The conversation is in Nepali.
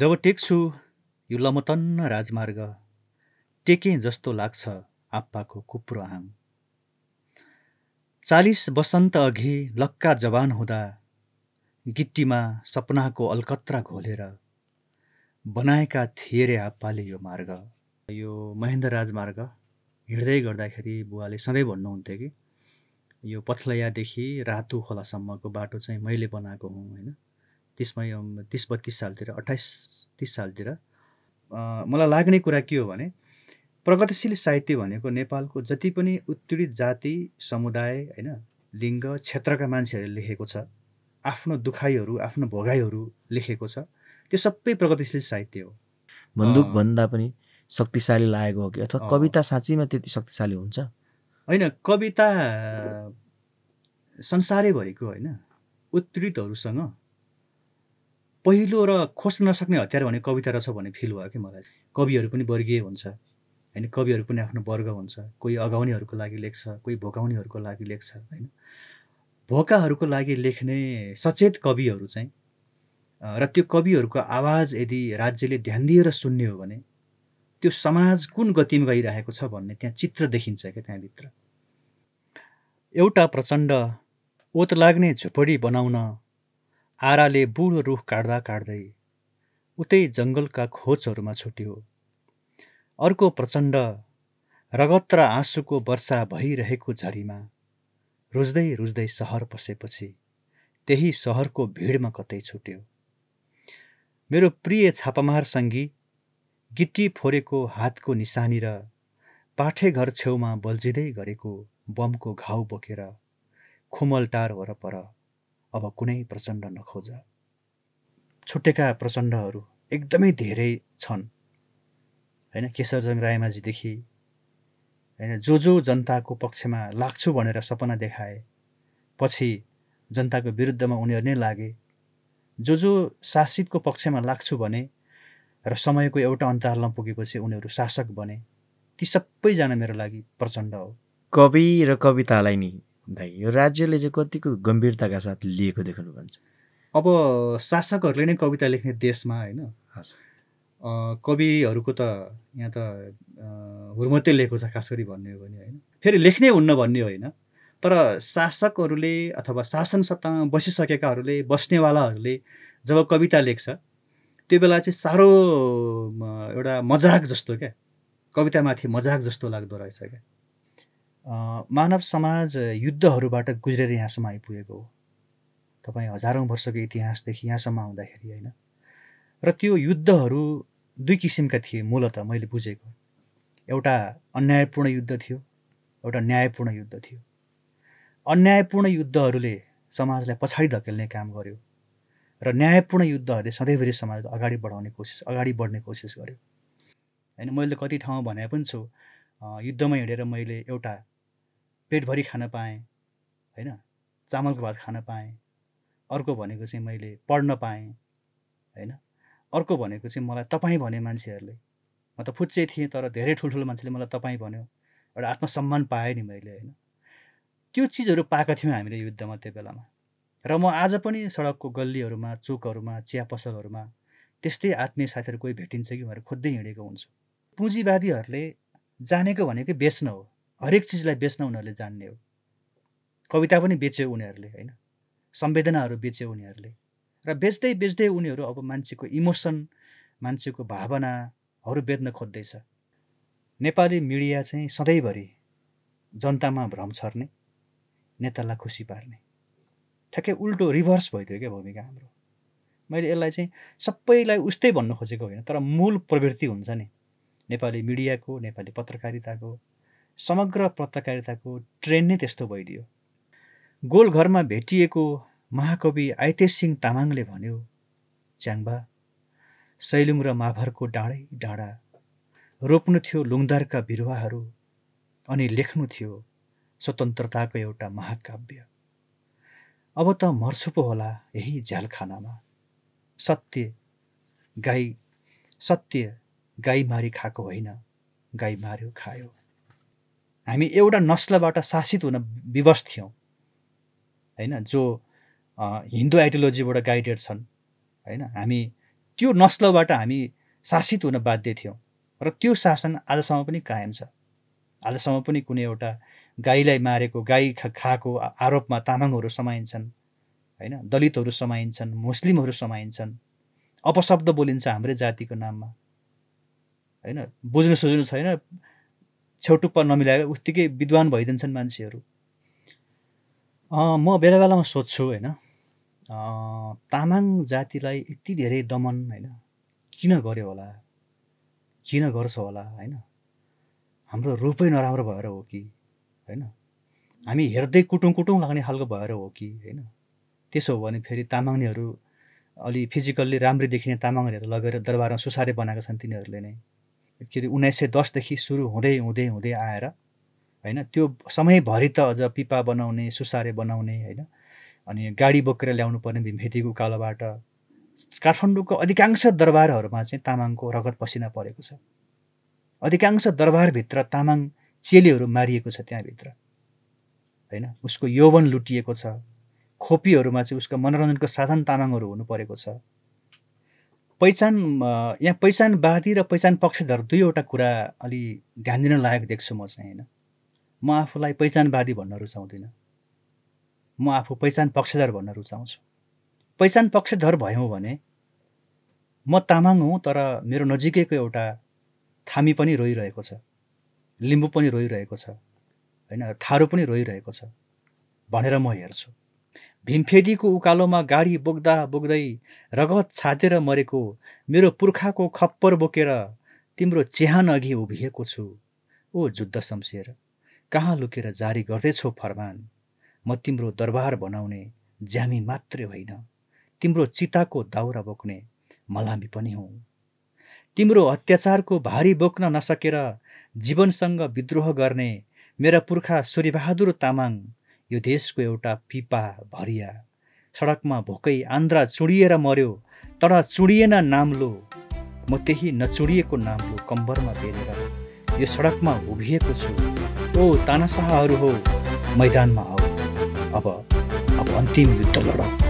जब टेक्छु यो लमतन्न राजमार्ग टेकेँ जस्तो लाग्छ आप्पाको कुप्रो आङ चालिस वसन्त अघि लक्का जवान हुँदा गिट्टीमा सपनाको अलकत्रा घोलेर बनाएका थिए रे आप्पाले यो मार्ग यो महेन्द्र राजमार्ग हिँड्दै गर्दाखेरि बुवाले सधैँ भन्नुहुन्थ्यो कि यो पथलैयादेखि रातु खोलासम्मको बाटो चाहिँ मैले बनाएको हुँ होइन तिसमै तिस बत्तिस सालतिर अट्ठाइस तिस सालतिर मलाई लाग्ने कुरा के हो भने प्रगतिशील साहित्य भनेको नेपालको जति पनि उत्पीडित जाति समुदाय होइन लिङ्ग क्षेत्रका मान्छेहरूले लेखेको छ आफ्नो दुखाइहरू आफ्नो भोगाइहरू लेखेको छ त्यो सबै प्रगतिशील साहित्य हो बन्दुक भन्दा पनि शक्तिशाली लागेको हो कि अथवा कविता साँच्चीमा त्यति शक्तिशाली हुन्छ होइन कविता संसारैभरिको होइन उत्पीडितहरूसँग पहिलो र खोज्न नसक्ने हतियार भने कविता रहेछ भन्ने फिल भयो कि मलाई कविहरू पनि वर्गीय हुन्छ होइन कविहरू पनि आफ्नो वर्ग हुन्छ कोही अगाउनेहरूको लागि लेख्छ कोही भोकाउनेहरूको लागि लेख्छ होइन भोकाहरूको लागि लेख्ने सचेत कविहरू चाहिँ र त्यो कविहरूको आवाज यदि राज्यले ध्यान दिएर सुन्ने हो भने त्यो समाज कुन गतिमा गइरहेको छ भन्ने त्यहाँ चित्र देखिन्छ क्या त्यहाँभित्र एउटा प्रचण्ड ओत लाग्ने झुपडी बनाउन आराले बुढो रुख काट्दा काट्दै उतै जङ्गलका खोजहरूमा छुट्यो अर्को प्रचण्ड रगत र आँसुको वर्षा भइरहेको झरीमा रुज्दै रुज्दै सहर पसेपछि त्यही सहरको भिडमा कतै छुट्यो मेरो प्रिय छापामार सङ्गी गिट्टी फोरेको हातको निशानी र पाठेघर छेउमा बल्झिँदै गरेको बमको घाउ बोकेर खुमलटार वरपर अब कुनै प्रचण्ड नखोज छुटेका प्रचण्डहरू एकदमै धेरै छन् होइन केशरजङ रायमाझीदेखि होइन जो जो जनताको पक्षमा लाग्छु भनेर सपना देखाए पछि जनताको विरुद्धमा उनीहरू नै लागे जो जो शासितको पक्षमा लाग्छु भने र समयको एउटा अन्तरालमा पुगेपछि उनीहरू शासक बने ती सबैजना मेरो लागि प्रचण्ड हो कवि र कवितालाई नि भन्दा यो राज्यले चाहिँ कतिको गम्भीरताका साथ लिएको देख्नु भन्छ अब शासकहरूले नै कविता लेख्ने देशमा होइन कविहरूको त यहाँ त हुर्मतै लेखेको छ खास गरी भन्ने हो भने होइन फेरि लेख्ने हुन्न भन्ने होइन तर शासकहरूले अथवा शासन सत्तामा बसिसकेकाहरूले बस्नेवालाहरूले जब कविता लेख्छ त्यो बेला चाहिँ साह्रो एउटा मजाक जस्तो क्या कवितामाथि मजाक जस्तो लाग्दो रहेछ क्या मानव समाज युद्धहरूबाट गुज्रेर यहाँसम्म आइपुगेको हो तपाईँ हजारौँ वर्षको इतिहासदेखि यहाँसम्म आउँदाखेरि होइन र त्यो युद्धहरू दुई किसिमका थिए मूलत मैले बुझेको एउटा अन्यायपूर्ण युद्ध थियो एउटा न्यायपूर्ण युद्ध थियो अन्यायपूर्ण युद्धहरूले समाजलाई पछाडि धकेल्ने काम गर्यो र न्यायपूर्ण युद्धहरूले सधैँभरि समाजलाई अगाडि बढाउने कोसिस अगाडि बढ्ने कोसिस गर्यो होइन मैले कति ठाउँमा भने पनि छु युद्धमा हिँडेर मैले एउटा पेटभरि खान पाएँ होइन चामलको भात खान पाएँ अर्को भनेको चाहिँ मैले पढ्न पाएँ होइन अर्को भनेको चाहिँ मलाई तपाईँ भने मान्छेहरूले म त फुच्चे थिएँ तर धेरै ठुल्ठुलो मान्छेले मलाई तपाईँ भन्यो एउटा आत्मसम्मान पाएँ नि मैले होइन त्यो चिजहरू पाएको थियौँ हामीले युद्धमा त्यो बेलामा र म आज पनि सडकको गल्लीहरूमा चोकहरूमा चिया पसलहरूमा त्यस्तै आत्मीय साथीहरू कोही भेटिन्छ कि भनेर खोज्दै हिँडेको हुन्छु पुँजीवादीहरूले जानेको भनेकै बेच्न हो हरेक चिजलाई बेच्न उनीहरूले जान्ने हो कविता पनि बेच्यो उनीहरूले होइन सम्वेदनाहरू बेच्यो उनीहरूले र बेच्दै बेच्दै उनीहरू अब मान्छेको इमोसन मान्छेको भावनाहरू बेच्न खोज्दैछ नेपाली मिडिया चाहिँ सधैँभरि जनतामा भ्रम छर्ने नेतालाई खुसी पार्ने ठ्याक्कै उल्टो रिभर्स भइदियो क्या भूमिका हाम्रो मैले यसलाई चाहिँ सबैलाई उस्तै भन्न खोजेको होइन तर मूल प्रवृत्ति हुन्छ नि नेपाली मिडियाको नेपाली पत्रकारिताको समग्र पत्रकारिताको ट्रेन नै त्यस्तो भइदियो गोलघरमा भेटिएको महाकवि आइते सिंह तामाङले भन्यो च्याङबा सैलुङ र माभरको डाँडै डाँडा रोप्नु थियो लुङदारका बिरुवाहरू अनि लेख्नु थियो स्वतन्त्रताको एउटा महाकाव्य अब त मर्छु पो होला यही झ्यालखानामा सत्य गाई सत्य गाई मारी खाएको होइन गाई मार्यो खायो हामी एउटा नस्लबाट शासित हुन विवश थियौँ होइन जो हिन्दू आइडियोलोजीबाट गाइडेड छन् होइन हामी त्यो नस्लबाट हामी शासित हुन बाध्य थियौँ र त्यो शासन आजसम्म पनि कायम छ आजसम्म पनि कुनै एउटा गाईलाई मारेको गाई खा खाएको आरोपमा तामाङहरू समाइन्छन् होइन दलितहरू समाइन्छन् मुस्लिमहरू समाइन्छन् अपशब्द बोलिन्छ हाम्रै जातिको नाममा होइन बुझ्नु सोझ्नु छैन छेउटुप्पा नमिलाएर उत्तिकै विद्वान भइदिन्छन् मान्छेहरू म बेला बेलामा सोध्छु होइन तामाङ जातिलाई यति धेरै दमन होइन किन गर्यो होला किन गर्छ होला होइन हाम्रो रूपै नराम्रो भएर हो कि होइन हामी हेर्दै कुटुङ कुटुङ लाग्ने खालको भएर हो कि होइन त्यसो हो भने फेरि तामाङनेहरू अलि फिजिकल्ली राम्रै देखिने तामाङहरू लगेर दरबारमा सुसारे बनाएका छन् तिनीहरूले नै के अरे उन्नाइस सय दसदेखि सुरु हुँदै हुँदै हुँदै आएर होइन त्यो समयभरि त अझ पिपा बनाउने सुसारे बनाउने होइन अनि गाडी बोकेर ल्याउनु पर्ने भिमभेटीको कालोबाट काठमाडौँको अधिकांश दरबारहरूमा चाहिँ तामाङको रगत पसिना परेको छ अधिकांश दरबारभित्र तामाङ चेलीहरू मारिएको छ त्यहाँभित्र होइन उसको यौवन लुटिएको छ खोपीहरूमा चाहिँ उसको मनोरञ्जनको साधन तामाङहरू हुनु परेको छ पहिचान यहाँ पहिचानवादी र पहिचान पक्षधर दुईवटा कुरा अलि ध्यान दिन लायक देख्छु म चाहिँ होइन म आफूलाई पहिचानवादी भन्न रुचाउँदिनँ म आफू पहिचान पक्षधर भन्न रुचाउँछु पहिचान पक्षधर भयौँ भने म तामाङ हुँ तर मेरो नजिकैको एउटा थामी पनि रोइरहेको छ लिम्बू पनि रोइरहेको छ होइन थारू पनि रोइरहेको छ भनेर म हेर्छु भीमफेदीको उकालोमा गाडी बोक्दा बोक्दै रगत छातेर मरेको मेरो पुर्खाको खप्पर बोकेर तिम्रो चेहान अघि उभिएको छु ओ जुद्ध शमशेर कहाँ लुकेर जारी गर्दैछौ फरमान म तिम्रो दरबार बनाउने ज्यामी मात्रै होइन तिम्रो चिताको दाउरा बोक्ने मलामी पनि हुँ तिम्रो अत्याचारको भारी बोक्न नसकेर जीवनसँग विद्रोह गर्ने मेरा पुर्खा सूर्यबहादुर तामाङ यो देशको एउटा पिपा भरिया सडकमा भोकै आन्द्रा चुडिएर मर्यो तर चुडिएन नाम्लो म त्यही नचुडिएको नाम्लो कम्बरमा बेलेर यो सडकमा उभिएको छु ओ तानासाहहरू हो मैदानमा आऊ अब अब अन्तिम युद्ध लड